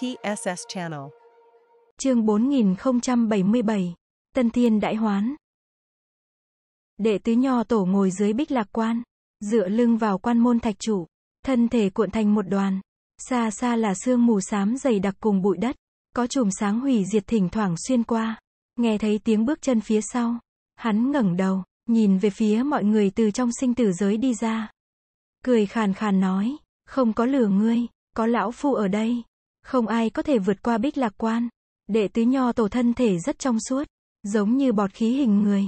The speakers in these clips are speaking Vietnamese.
TSS Channel. Chương 4077, Tân Thiên Đại Hoán. Đệ tứ nho tổ ngồi dưới bích lạc quan, dựa lưng vào quan môn thạch chủ, thân thể cuộn thành một đoàn, xa xa là sương mù xám dày đặc cùng bụi đất, có chùm sáng hủy diệt thỉnh thoảng xuyên qua, nghe thấy tiếng bước chân phía sau, hắn ngẩng đầu, nhìn về phía mọi người từ trong sinh tử giới đi ra. Cười khàn khàn nói, không có lửa ngươi, có lão phu ở đây. Không ai có thể vượt qua bích lạc quan. Đệ tứ nho tổ thân thể rất trong suốt, giống như bọt khí hình người.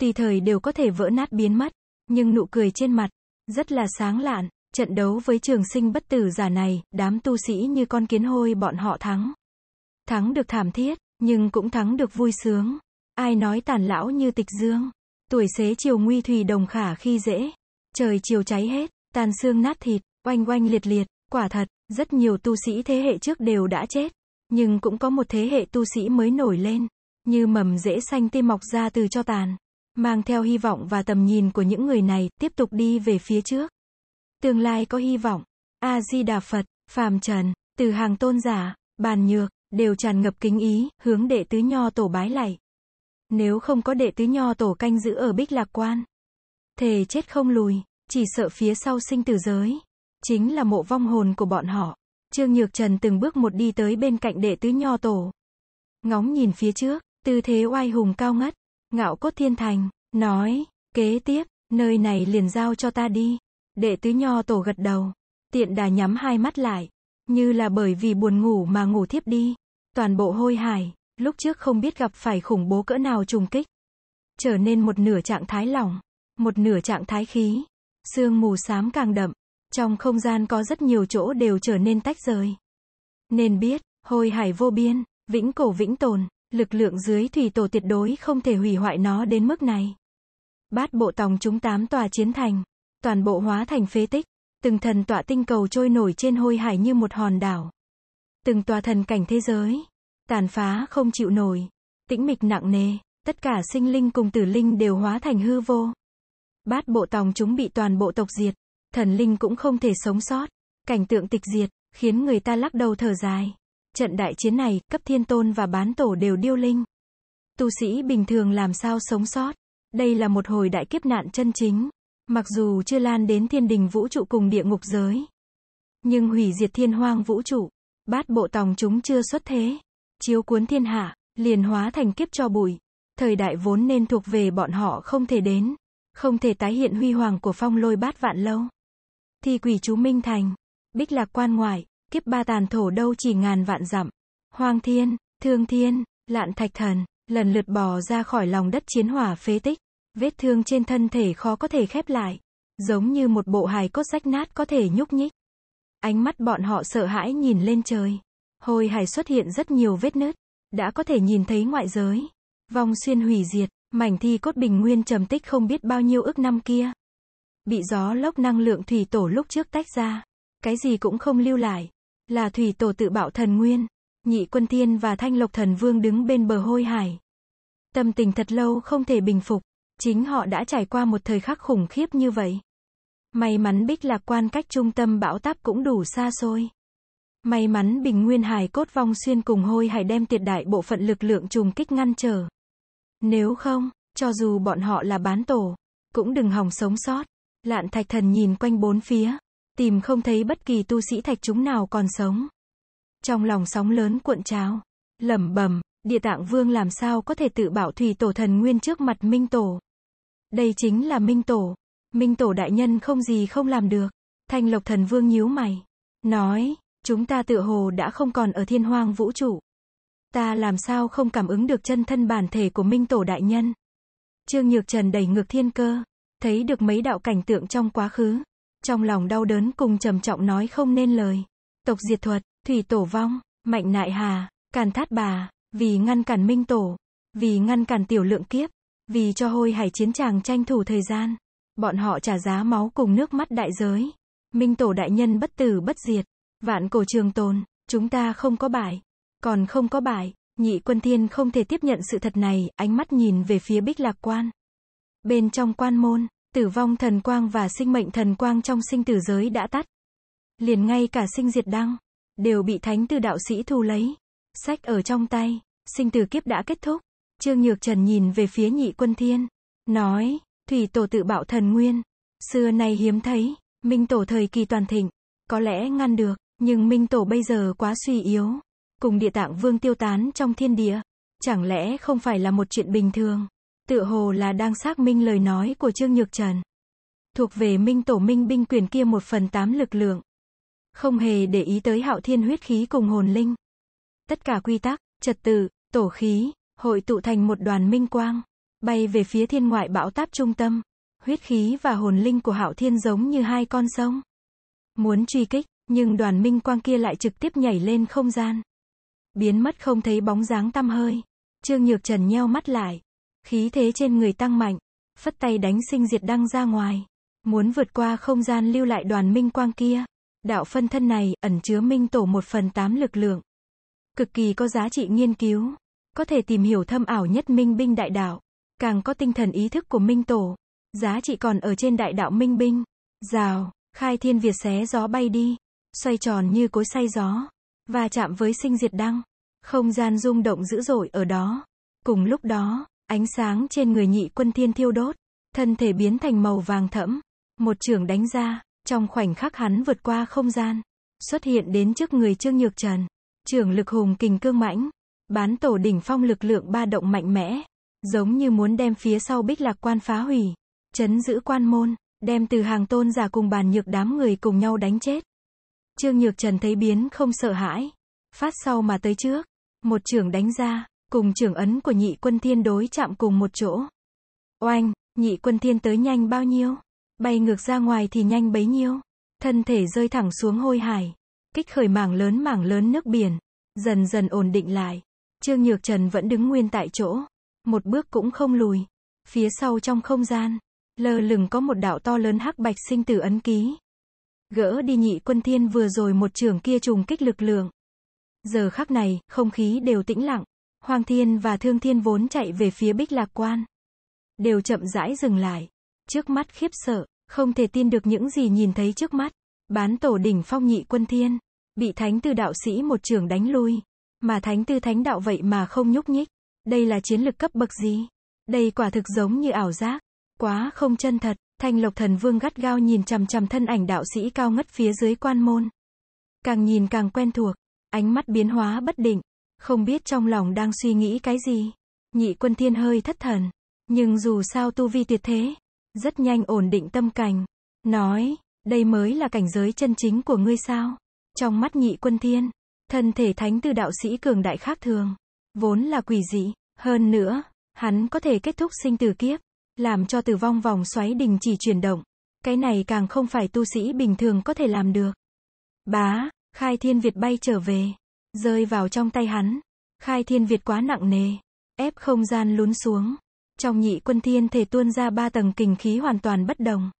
Tùy thời đều có thể vỡ nát biến mất, nhưng nụ cười trên mặt, rất là sáng lạn. Trận đấu với trường sinh bất tử giả này, đám tu sĩ như con kiến hôi bọn họ thắng. Thắng được thảm thiết, nhưng cũng thắng được vui sướng. Ai nói tàn lão như tịch dương. Tuổi xế chiều nguy thủy đồng khả khi dễ. Trời chiều cháy hết, tàn xương nát thịt, oanh oanh liệt liệt, quả thật, rất nhiều tu sĩ thế hệ trước đều đã chết, nhưng cũng có một thế hệ tu sĩ mới nổi lên, như mầm rễ xanh tươi mọc ra từ cho tàn, mang theo hy vọng và tầm nhìn của những người này, tiếp tục đi về phía trước. Tương lai có hy vọng. A Di Đà Phật, Phàm Trần, từ hàng tôn giả, bàn nhược, đều tràn ngập kính ý, hướng đệ tứ nho tổ bái lạy. Nếu không có đệ tứ nho tổ canh giữ ở Bích Lạc Quan, thề chết không lùi, chỉ sợ phía sau sinh tử giới chính là mộ vong hồn của bọn họ. Trương Nhược Trần từng bước một đi tới bên cạnh đệ tứ nho tổ. Ngóng nhìn phía trước, tư thế oai hùng cao ngất, ngạo cốt thiên thành, nói, kế tiếp, nơi này liền giao cho ta đi. Đệ tứ nho tổ gật đầu, tiện đà nhắm hai mắt lại, như là bởi vì buồn ngủ mà ngủ thiếp đi. Toàn bộ hôi hải, lúc trước không biết gặp phải khủng bố cỡ nào trùng kích. Trở nên một nửa trạng thái lỏng, một nửa trạng thái khí. Sương mù xám càng đậm, trong không gian có rất nhiều chỗ đều trở nên tách rời. Nên biết, hồi hải vô biên, vĩnh cổ vĩnh tồn, lực lượng dưới thủy tổ tuyệt đối không thể hủy hoại nó đến mức này. Bát bộ tòng chúng tám tòa chiến thành, toàn bộ hóa thành phế tích, từng thần tọa tinh cầu trôi nổi trên hôi hải như một hòn đảo. Từng tòa thần cảnh thế giới, tàn phá không chịu nổi, tĩnh mịch nặng nề, tất cả sinh linh cùng tử linh đều hóa thành hư vô. Bát bộ tòng chúng bị toàn bộ tộc diệt, thần linh cũng không thể sống sót. Cảnh tượng tịch diệt, khiến người ta lắc đầu thở dài. Trận đại chiến này, cấp thiên tôn và bán tổ đều điêu linh. Tu sĩ bình thường làm sao sống sót? Đây là một hồi đại kiếp nạn chân chính. Mặc dù chưa lan đến thiên đình vũ trụ cùng địa ngục giới. Nhưng hủy diệt thiên hoang vũ trụ. Bát bộ tòng chúng chưa xuất thế. Chiếu cuốn thiên hạ, liền hóa thành kiếp cho bụi. Thời đại vốn nên thuộc về bọn họ không thể đến. Không thể tái hiện huy hoàng của phong lôi bát vạn lâu. Thi quỷ chú Minh Thành, Bích Lạc Quan Ngoại, Kiếp Ba Tàn Thổ Đâu Chỉ Ngàn Vạn Dặm, hoàng Thiên, Thương Thiên, Lạn Thạch Thần, lần lượt bò ra khỏi lòng đất chiến hỏa phế tích, vết thương trên thân thể khó có thể khép lại, giống như một bộ hài cốt rách nát có thể nhúc nhích. Ánh mắt bọn họ sợ hãi nhìn lên trời. Hồi hải xuất hiện rất nhiều vết nứt, đã có thể nhìn thấy ngoại giới. Vòng xuyên hủy diệt, mảnh thi cốt bình nguyên trầm tích không biết bao nhiêu ước năm kia. Bị gió lốc năng lượng thủy tổ lúc trước tách ra. Cái gì cũng không lưu lại. Là thủy tổ tự bạo thần nguyên. Nhị quân thiên và thanh lộc thần vương đứng bên bờ hôi hải. Tâm tình thật lâu không thể bình phục. Chính họ đã trải qua một thời khắc khủng khiếp như vậy. May mắn bích lạc quan cách trung tâm bão táp cũng đủ xa xôi. May mắn bình nguyên hải cốt vong xuyên cùng hôi hải đem tiệt đại bộ phận lực lượng trùng kích ngăn trở. Nếu không, cho dù bọn họ là bán tổ, cũng đừng hòng sống sót. Lạn thạch thần nhìn quanh bốn phía, tìm không thấy bất kỳ tu sĩ thạch chúng nào còn sống. Trong lòng sóng lớn cuộn trào, lẩm bẩm, địa tạng vương làm sao có thể tự bảo thủy tổ thần nguyên trước mặt Minh Tổ. Đây chính là Minh Tổ. Minh Tổ đại nhân không gì không làm được. Thanh lộc thần vương nhíu mày. Nói, chúng ta tự hồ đã không còn ở thiên hoang vũ trụ. Ta làm sao không cảm ứng được chân thân bản thể của Minh Tổ đại nhân. Trương Nhược Trần đẩy ngược thiên cơ thấy được mấy đạo cảnh tượng trong quá khứ. Trong lòng đau đớn cùng trầm trọng nói không nên lời. Tộc diệt thuật, thủy tổ vong, mạnh nại hà, càn thát bà, vì ngăn cản minh tổ, vì ngăn cản tiểu lượng kiếp, vì cho hôi hải chiến tràng tranh thủ thời gian. Bọn họ trả giá máu cùng nước mắt đại giới. Minh tổ đại nhân bất tử bất diệt, vạn cổ trường tồn, chúng ta không có bại, còn không có bại. Nhị quân thiên không thể tiếp nhận sự thật này, ánh mắt nhìn về phía bích lạc quan. Bên trong quan môn, Tử vong thần quang và sinh mệnh thần quang trong sinh tử giới đã tắt. Liền ngay cả sinh diệt đăng, đều bị thánh từ đạo sĩ thu lấy. Sách ở trong tay, sinh tử kiếp đã kết thúc. Trương Nhược Trần nhìn về phía nhị quân thiên, nói, thủy tổ tự bạo thần nguyên. Xưa nay hiếm thấy, minh tổ thời kỳ toàn thịnh, có lẽ ngăn được, nhưng minh tổ bây giờ quá suy yếu. Cùng địa tạng vương tiêu tán trong thiên địa, chẳng lẽ không phải là một chuyện bình thường. Tựa hồ là đang xác minh lời nói của Trương Nhược Trần. Thuộc về minh tổ minh binh quyền kia một phần tám lực lượng. Không hề để ý tới hạo thiên huyết khí cùng hồn linh. Tất cả quy tắc, trật tự, tổ khí, hội tụ thành một đoàn minh quang, bay về phía thiên ngoại bão táp trung tâm. Huyết khí và hồn linh của hạo thiên giống như hai con sông. Muốn truy kích, nhưng đoàn minh quang kia lại trực tiếp nhảy lên không gian. Biến mất không thấy bóng dáng tăm hơi. Trương Nhược Trần nheo mắt lại, Khí thế trên người tăng mạnh, phất tay đánh sinh diệt đăng ra ngoài. Muốn vượt qua không gian lưu lại đoàn minh quang kia. Đạo phân thân này, ẩn chứa minh tổ một phần tám lực lượng. Cực kỳ có giá trị nghiên cứu. Có thể tìm hiểu thâm ảo nhất minh binh đại đạo. Càng có tinh thần ý thức của minh tổ. Giá trị còn ở trên đại đạo minh binh. Rào, khai thiên Việt xé gió bay đi. Xoay tròn như cối say gió. Và chạm với sinh diệt đăng. Không gian rung động dữ dội ở đó. Cùng lúc đó, Ánh sáng trên người nhị quân thiên thiêu đốt, thân thể biến thành màu vàng thẫm, một trường đánh ra, trong khoảnh khắc hắn vượt qua không gian, xuất hiện đến trước người Trương Nhược Trần. Trường lực hùng kình cương mãnh, bán tổ đỉnh phong lực lượng ba động mạnh mẽ, giống như muốn đem phía sau bích lạc quan phá hủy, chấn giữ quan môn, đem từ hàng tôn giả cùng bàn nhược đám người cùng nhau đánh chết. Trương Nhược Trần thấy biến không sợ hãi, phát sau mà tới trước, một trường đánh ra, cùng trưởng ấn của nhị quân thiên đối chạm cùng một chỗ. Oanh, nhị quân thiên tới nhanh bao nhiêu? Bay ngược ra ngoài thì nhanh bấy nhiêu? Thân thể rơi thẳng xuống hôi hải. Kích khởi mảng lớn mảng lớn nước biển. Dần dần ổn định lại. Trương Nhược Trần vẫn đứng nguyên tại chỗ. Một bước cũng không lùi. Phía sau trong không gian. Lơ lửng có một đạo to lớn hắc bạch sinh tử ấn ký. Gỡ đi nhị quân thiên vừa rồi một trường kia trùng kích lực lượng. Giờ khắc này, không khí đều tĩnh lặng. Hoàng Thiên và Thương Thiên vốn chạy về phía Bích Lạc Quan. Đều chậm rãi dừng lại. Trước mắt khiếp sợ, không thể tin được những gì nhìn thấy trước mắt. Bán tổ đỉnh phong nhị quân thiên. Bị thánh tư đạo sĩ một trường đánh lui. Mà thánh tư thánh đạo vậy mà không nhúc nhích. Đây là chiến lực cấp bậc gì? Đây quả thực giống như ảo giác. Quá không chân thật. Thanh lộc thần vương gắt gao nhìn chằm chằm thân ảnh đạo sĩ cao ngất phía dưới quan môn. Càng nhìn càng quen thuộc. Ánh mắt biến hóa bất định. Không biết trong lòng đang suy nghĩ cái gì. Nhị quân thiên hơi thất thần. Nhưng dù sao tu vi tuyệt thế. Rất nhanh ổn định tâm cảnh. Nói, đây mới là cảnh giới chân chính của ngươi sao. Trong mắt nhị quân thiên, thân thể thánh tư đạo sĩ cường đại khác thường. Vốn là quỷ dị. Hơn nữa, hắn có thể kết thúc sinh tử kiếp. Làm cho tử vong vòng xoáy đình chỉ chuyển động. Cái này càng không phải tu sĩ bình thường có thể làm được. Bá, khai thiên Việt bay trở về rơi vào trong tay hắn. Khai thiên Việt quá nặng nề, ép không gian lún xuống. Trong nhị quân thiên thể tuôn ra ba tầng kình khí hoàn toàn bất đồng.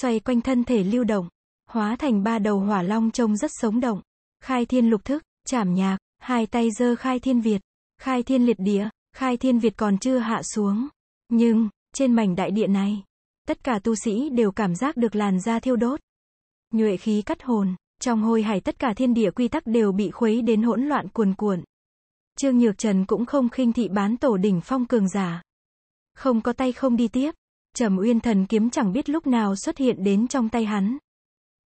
Xoay quanh thân thể lưu động, hóa thành ba đầu hỏa long trông rất sống động. Khai thiên lục thức, chảm nhạc, hai tay giơ khai thiên Việt, khai thiên liệt địa, khai thiên Việt còn chưa hạ xuống. Nhưng, trên mảnh đại địa này, tất cả tu sĩ đều cảm giác được làn da thiêu đốt. Nhuệ khí cắt hồn, trong hôi hải tất cả thiên địa quy tắc đều bị khuấy đến hỗn loạn cuồn cuộn. Trương Nhược Trần cũng không khinh thị bán tổ đỉnh phong cường giả. Không có tay không đi tiếp. Trầm Uyên Thần kiếm chẳng biết lúc nào xuất hiện đến trong tay hắn.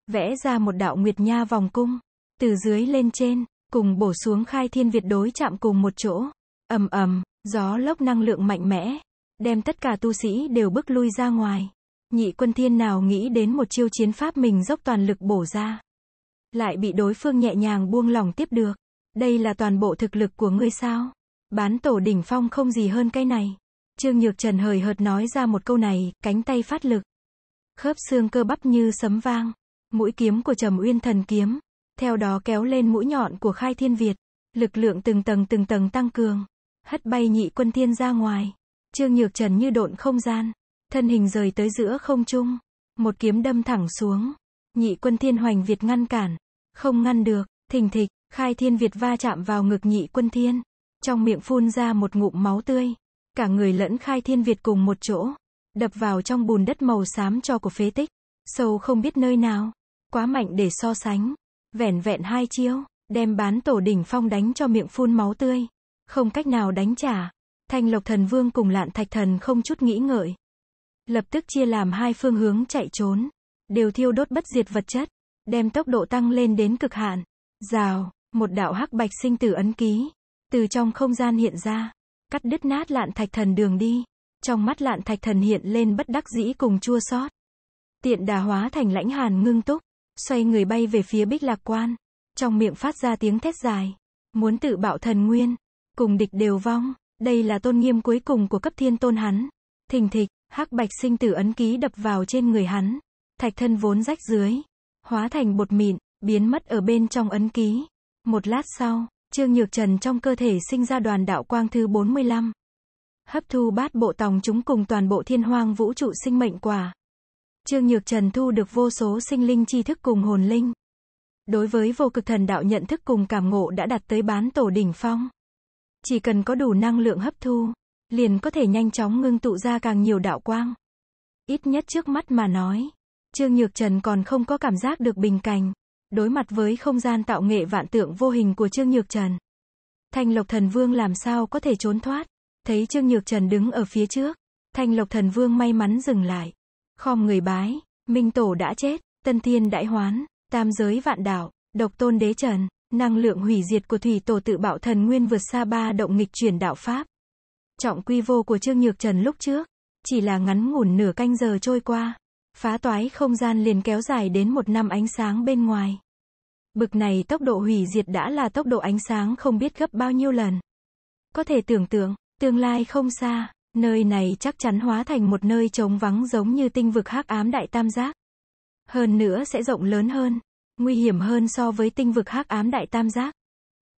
Vẽ ra một đạo nguyệt nha vòng cung, từ dưới lên trên, cùng bổ xuống khai thiên việt đối chạm cùng một chỗ. Ầm ầm, gió lốc năng lượng mạnh mẽ, đem tất cả tu sĩ đều bước lui ra ngoài. Nhị quân thiên nào nghĩ đến một chiêu chiến pháp mình dốc toàn lực bổ ra lại bị đối phương nhẹ nhàng buông lòng tiếp được. Đây là toàn bộ thực lực của ngươi sao? Bán tổ đỉnh phong không gì hơn cái này. Trương Nhược Trần hời hợt nói ra một câu này, cánh tay phát lực. Khớp xương cơ bắp như sấm vang. Mũi kiếm của Trầm Uyên thần kiếm. Theo đó kéo lên mũi nhọn của Khai Thiên Việt. Lực lượng từng tầng từng tầng tăng cường. Hất bay nhị quân thiên ra ngoài. Trương Nhược Trần như độn không gian. Thân hình rời tới giữa không trung. Một kiếm đâm thẳng xuống. Nhị quân thiên hoành Việt ngăn cản. Không ngăn được, thình thịch, khai thiên Việt va chạm vào ngực nhị quân thiên. Trong miệng phun ra một ngụm máu tươi. Cả người lẫn khai thiên Việt cùng một chỗ. Đập vào trong bùn đất màu xám cho của phế tích. Sâu không biết nơi nào. Quá mạnh để so sánh. Vẻn vẹn hai chiêu. Đem bán tổ đỉnh phong đánh cho miệng phun máu tươi. Không cách nào đánh trả. Thanh lộc thần vương cùng lạn thạch thần không chút nghĩ ngợi. Lập tức chia làm hai phương hướng chạy trốn. Đều thiêu đốt bất diệt vật chất đem tốc độ tăng lên đến cực hạn. Rào, một đạo hắc bạch sinh tử ấn ký, từ trong không gian hiện ra, cắt đứt nát lạn thạch thần đường đi. Trong mắt lạn thạch thần hiện lên bất đắc dĩ cùng chua xót. Tiện đà hóa thành lãnh hàn ngưng túc, xoay người bay về phía bích lạc quan, trong miệng phát ra tiếng thét dài. Muốn tự bạo thần nguyên, cùng địch đều vong, đây là tôn nghiêm cuối cùng của cấp thiên tôn hắn. Thình thịch, hắc bạch sinh tử ấn ký đập vào trên người hắn, thạch thân vốn rách dưới, hóa thành bột mịn, biến mất ở bên trong ấn ký. Một lát sau, Trương Nhược Trần trong cơ thể sinh ra đoàn đạo quang thứ 45. Hấp thu bát bộ tòng chúng cùng toàn bộ thiên hoang vũ trụ sinh mệnh quả. Trương Nhược Trần thu được vô số sinh linh tri thức cùng hồn linh. Đối với vô cực thần đạo nhận thức cùng cảm ngộ đã đạt tới bán tổ đỉnh phong. Chỉ cần có đủ năng lượng hấp thu, liền có thể nhanh chóng ngưng tụ ra càng nhiều đạo quang. Ít nhất trước mắt mà nói, Trương Nhược Trần còn không có cảm giác được bình cảnh. Đối mặt với không gian tạo nghệ vạn tượng vô hình của Trương Nhược Trần. Thanh Lộc Thần Vương làm sao có thể trốn thoát. Thấy Trương Nhược Trần đứng ở phía trước. Thanh Lộc Thần Vương may mắn dừng lại. Khom người bái. Minh Tổ đã chết. Tân Thiên Đại Hoán. Tam giới vạn Đạo Độc tôn đế trần. Năng lượng hủy diệt của thủy tổ tự bạo thần nguyên vượt xa ba động nghịch chuyển đạo Pháp. Trọng quy vô của Trương Nhược Trần lúc trước. Chỉ là ngắn ngủn nửa canh giờ trôi qua phá toái không gian liền kéo dài đến một năm ánh sáng bên ngoài. Bực này tốc độ hủy diệt đã là tốc độ ánh sáng không biết gấp bao nhiêu lần. Có thể tưởng tượng, tương lai không xa, nơi này chắc chắn hóa thành một nơi trống vắng giống như tinh vực hắc ám đại tam giác. Hơn nữa sẽ rộng lớn hơn, nguy hiểm hơn so với tinh vực hắc ám đại tam giác.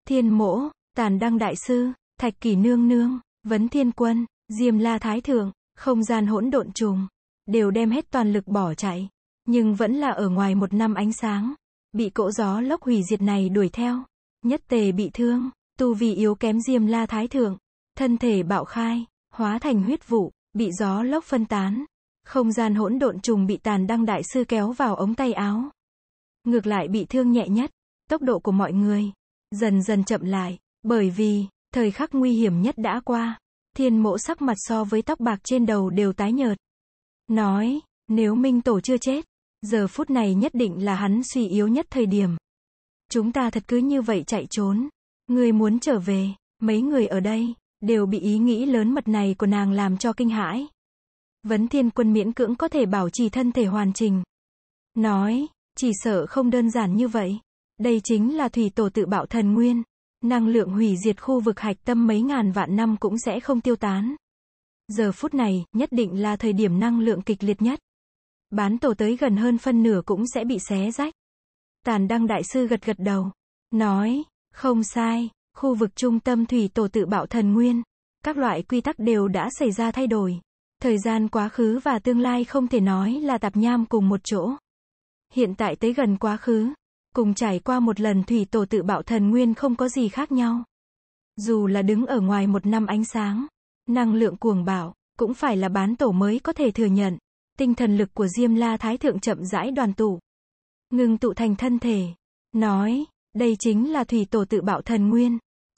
Thiên mỗ, tàn đăng đại sư, thạch kỷ nương nương, vấn thiên quân, diêm la thái thượng, không gian hỗn độn trùng đều đem hết toàn lực bỏ chạy, nhưng vẫn là ở ngoài một năm ánh sáng, bị cỗ gió lốc hủy diệt này đuổi theo, nhất tề bị thương, tu vi yếu kém Diêm La Thái Thượng, thân thể bạo khai, hóa thành huyết vụ, bị gió lốc phân tán, không gian hỗn độn trùng bị tàn đăng đại sư kéo vào ống tay áo. Ngược lại bị thương nhẹ nhất, tốc độ của mọi người, dần dần chậm lại, bởi vì, thời khắc nguy hiểm nhất đã qua, thiên mộ sắc mặt so với tóc bạc trên đầu đều tái nhợt, Nói, nếu Minh Tổ chưa chết, giờ phút này nhất định là hắn suy yếu nhất thời điểm. Chúng ta thật cứ như vậy chạy trốn. Người muốn trở về, mấy người ở đây, đều bị ý nghĩ lớn mật này của nàng làm cho kinh hãi. Vấn thiên quân miễn cưỡng có thể bảo trì thân thể hoàn chỉnh. Nói, chỉ sợ không đơn giản như vậy. Đây chính là thủy tổ tự bạo thần nguyên. Năng lượng hủy diệt khu vực hạch tâm mấy ngàn vạn năm cũng sẽ không tiêu tán. Giờ phút này, nhất định là thời điểm năng lượng kịch liệt nhất. Bán tổ tới gần hơn phân nửa cũng sẽ bị xé rách. Tàn đăng đại sư gật gật đầu. Nói, không sai, khu vực trung tâm thủy tổ tự bạo thần nguyên. Các loại quy tắc đều đã xảy ra thay đổi. Thời gian quá khứ và tương lai không thể nói là tạp nham cùng một chỗ. Hiện tại tới gần quá khứ, cùng trải qua một lần thủy tổ tự bạo thần nguyên không có gì khác nhau. Dù là đứng ở ngoài một năm ánh sáng, năng lượng cuồng bạo, cũng phải là bán tổ mới có thể thừa nhận. Tinh thần lực của Diêm La Thái Thượng chậm rãi đoàn tụ, ngưng tụ thành thân thể. Nói, đây chính là thủy tổ tự bạo thần nguyên,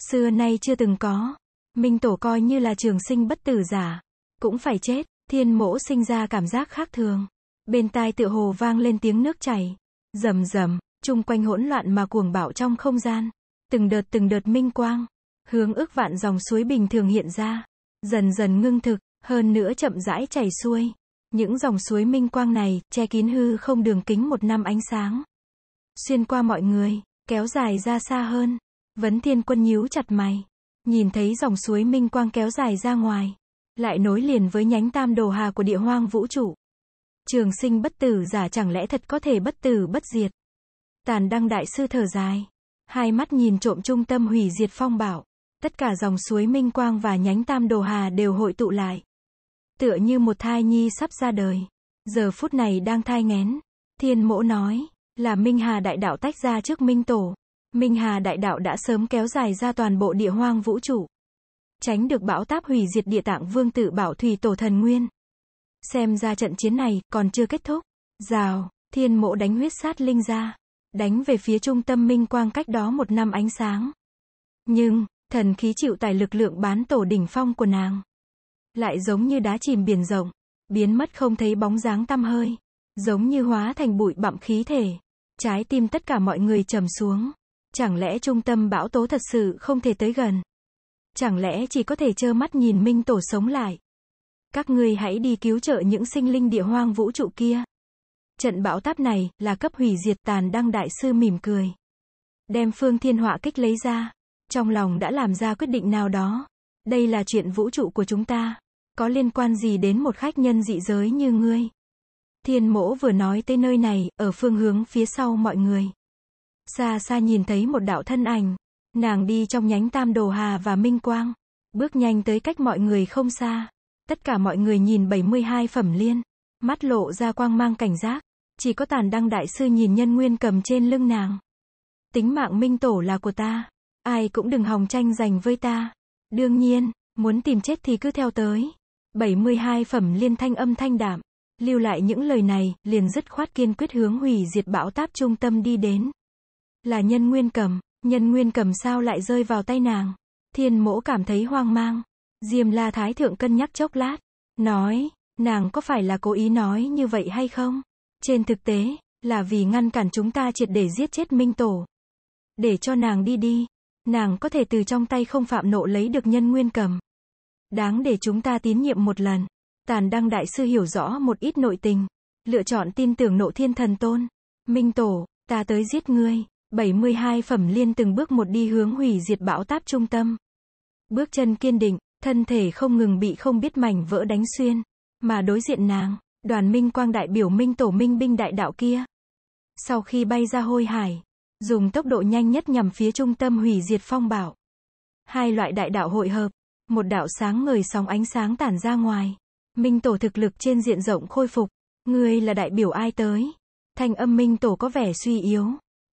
xưa nay chưa từng có. Minh tổ coi như là trường sinh bất tử giả, cũng phải chết, thiên mỗ sinh ra cảm giác khác thường. Bên tai tự hồ vang lên tiếng nước chảy, rầm rầm, chung quanh hỗn loạn mà cuồng bạo trong không gian. Từng đợt từng đợt minh quang, hướng ước vạn dòng suối bình thường hiện ra dần dần ngưng thực, hơn nữa chậm rãi chảy xuôi. Những dòng suối minh quang này, che kín hư không đường kính một năm ánh sáng. Xuyên qua mọi người, kéo dài ra xa hơn. Vấn thiên quân nhíu chặt mày. Nhìn thấy dòng suối minh quang kéo dài ra ngoài. Lại nối liền với nhánh tam đồ hà của địa hoang vũ trụ. Trường sinh bất tử giả chẳng lẽ thật có thể bất tử bất diệt. Tàn đăng đại sư thở dài. Hai mắt nhìn trộm trung tâm hủy diệt phong bảo tất cả dòng suối Minh Quang và nhánh Tam Đồ Hà đều hội tụ lại. Tựa như một thai nhi sắp ra đời. Giờ phút này đang thai nghén. Thiên mỗ nói, là Minh Hà Đại Đạo tách ra trước Minh Tổ. Minh Hà Đại Đạo đã sớm kéo dài ra toàn bộ địa hoang vũ trụ. Tránh được bão táp hủy diệt địa tạng vương tử bảo thủy tổ thần nguyên. Xem ra trận chiến này còn chưa kết thúc. Rào, thiên mộ đánh huyết sát linh ra. Đánh về phía trung tâm Minh Quang cách đó một năm ánh sáng. Nhưng, Thần khí chịu tài lực lượng bán tổ đỉnh phong của nàng. Lại giống như đá chìm biển rộng, biến mất không thấy bóng dáng tăm hơi, giống như hóa thành bụi bặm khí thể. Trái tim tất cả mọi người trầm xuống. Chẳng lẽ trung tâm bão tố thật sự không thể tới gần? Chẳng lẽ chỉ có thể trơ mắt nhìn Minh Tổ sống lại? Các ngươi hãy đi cứu trợ những sinh linh địa hoang vũ trụ kia. Trận bão táp này là cấp hủy diệt tàn đăng đại sư mỉm cười. Đem phương thiên họa kích lấy ra. Trong lòng đã làm ra quyết định nào đó. Đây là chuyện vũ trụ của chúng ta. Có liên quan gì đến một khách nhân dị giới như ngươi? Thiên mỗ vừa nói tới nơi này, ở phương hướng phía sau mọi người. Xa xa nhìn thấy một đạo thân ảnh. Nàng đi trong nhánh tam đồ hà và minh quang. Bước nhanh tới cách mọi người không xa. Tất cả mọi người nhìn 72 phẩm liên. Mắt lộ ra quang mang cảnh giác. Chỉ có tàn đăng đại sư nhìn nhân nguyên cầm trên lưng nàng. Tính mạng minh tổ là của ta ai cũng đừng hòng tranh giành với ta. Đương nhiên, muốn tìm chết thì cứ theo tới. 72 phẩm liên thanh âm thanh đạm. Lưu lại những lời này, liền dứt khoát kiên quyết hướng hủy diệt bão táp trung tâm đi đến. Là nhân nguyên cầm, nhân nguyên cầm sao lại rơi vào tay nàng. Thiên mỗ cảm thấy hoang mang. Diêm la thái thượng cân nhắc chốc lát. Nói, nàng có phải là cố ý nói như vậy hay không? Trên thực tế, là vì ngăn cản chúng ta triệt để giết chết Minh Tổ. Để cho nàng đi đi, Nàng có thể từ trong tay không phạm nộ lấy được nhân nguyên cầm. Đáng để chúng ta tín nhiệm một lần. Tàn đăng đại sư hiểu rõ một ít nội tình. Lựa chọn tin tưởng nộ thiên thần tôn. Minh tổ, ta tới giết ngươi. 72 phẩm liên từng bước một đi hướng hủy diệt bão táp trung tâm. Bước chân kiên định, thân thể không ngừng bị không biết mảnh vỡ đánh xuyên. Mà đối diện nàng, đoàn minh quang đại biểu minh tổ minh binh đại đạo kia. Sau khi bay ra hôi hải, Dùng tốc độ nhanh nhất nhằm phía trung tâm hủy diệt phong bảo. Hai loại đại đạo hội hợp, một đạo sáng ngời sóng ánh sáng tản ra ngoài. Minh tổ thực lực trên diện rộng khôi phục, ngươi là đại biểu ai tới? Thanh âm minh tổ có vẻ suy yếu.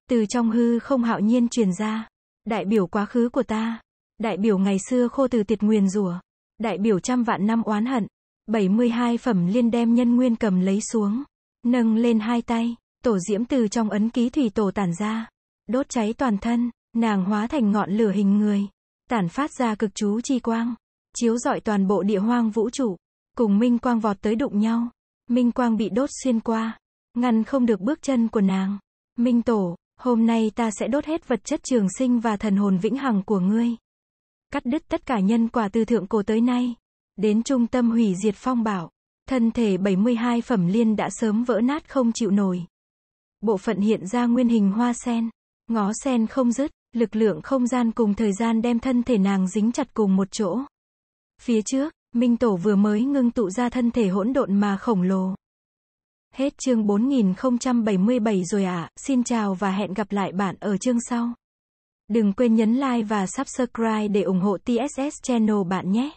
Từ trong hư không hạo nhiên truyền ra. Đại biểu quá khứ của ta. Đại biểu ngày xưa khô từ tiệt nguyền rủa. Đại biểu trăm vạn năm oán hận. 72 phẩm liên đem nhân nguyên cầm lấy xuống. Nâng lên hai tay. Tổ diễm từ trong ấn ký thủy tổ tản ra đốt cháy toàn thân, nàng hóa thành ngọn lửa hình người, tản phát ra cực chú chi quang, chiếu rọi toàn bộ địa hoang vũ trụ, cùng minh quang vọt tới đụng nhau, minh quang bị đốt xuyên qua, ngăn không được bước chân của nàng. Minh tổ, hôm nay ta sẽ đốt hết vật chất trường sinh và thần hồn vĩnh hằng của ngươi. Cắt đứt tất cả nhân quả từ thượng cổ tới nay, đến trung tâm hủy diệt phong bảo, thân thể 72 phẩm liên đã sớm vỡ nát không chịu nổi. Bộ phận hiện ra nguyên hình hoa sen, Ngó sen không dứt, lực lượng không gian cùng thời gian đem thân thể nàng dính chặt cùng một chỗ. Phía trước, Minh Tổ vừa mới ngưng tụ ra thân thể hỗn độn mà khổng lồ. Hết chương 4077 rồi ạ, à. xin chào và hẹn gặp lại bạn ở chương sau. Đừng quên nhấn like và subscribe để ủng hộ TSS Channel bạn nhé.